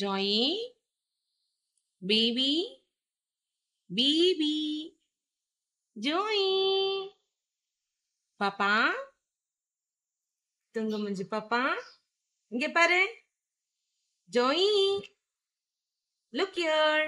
ஜாயி baby baby Joey பாப்பா தூங்க முஞ்சு பாப்பா இங்க பாரு ஜோயி லுக் யூர்